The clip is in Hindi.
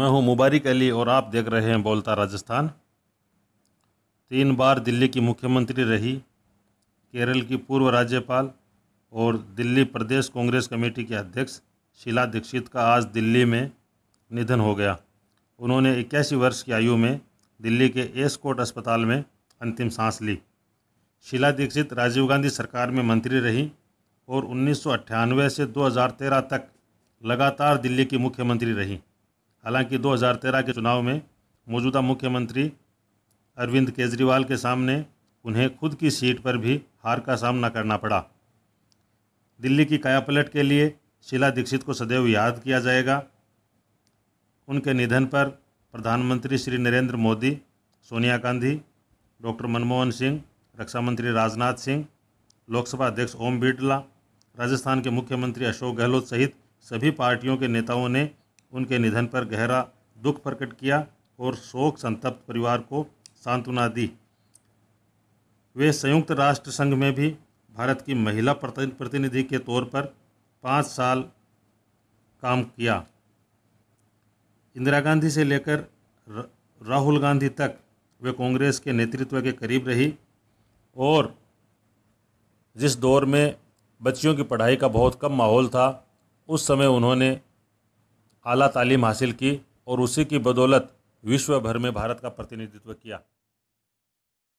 मैं हूं मुबारक अली और आप देख रहे हैं बोलता राजस्थान तीन बार दिल्ली की मुख्यमंत्री रही केरल की पूर्व राज्यपाल और दिल्ली प्रदेश कांग्रेस कमेटी के अध्यक्ष शीला दीक्षित का आज दिल्ली में निधन हो गया उन्होंने इक्यासी वर्ष की आयु में दिल्ली के एसकोट अस्पताल में अंतिम सांस ली शीला दीक्षित राजीव गांधी सरकार में मंत्री रहीं और उन्नीस से 2013 तक लगातार दिल्ली की मुख्यमंत्री रहीं हालांकि 2013 के चुनाव में मौजूदा मुख्यमंत्री अरविंद केजरीवाल के सामने उन्हें खुद की सीट पर भी हार का सामना करना पड़ा दिल्ली की कायापलट के लिए शीला दीक्षित को सदैव याद किया जाएगा उनके निधन पर प्रधानमंत्री श्री नरेंद्र मोदी सोनिया गांधी डॉक्टर मनमोहन सिंह रक्षा मंत्री राजनाथ सिंह लोकसभा अध्यक्ष ओम बिरला राजस्थान के मुख्यमंत्री अशोक गहलोत सहित सभी पार्टियों के नेताओं ने उनके निधन पर गहरा दुख प्रकट किया और शोक संतप्त परिवार को सांत्वना दी वे संयुक्त राष्ट्र संघ में भी भारत की महिला प्रतिनिधि के तौर पर पाँच साल काम किया इंदिरा गांधी से लेकर राहुल गांधी तक वे कांग्रेस के नेतृत्व के करीब रही और जिस दौर में बच्चियों की पढ़ाई का बहुत कम माहौल था उस समय उन्होंने अली तालीम हासिल की और उसी की बदौलत विश्व भर में भारत का प्रतिनिधित्व किया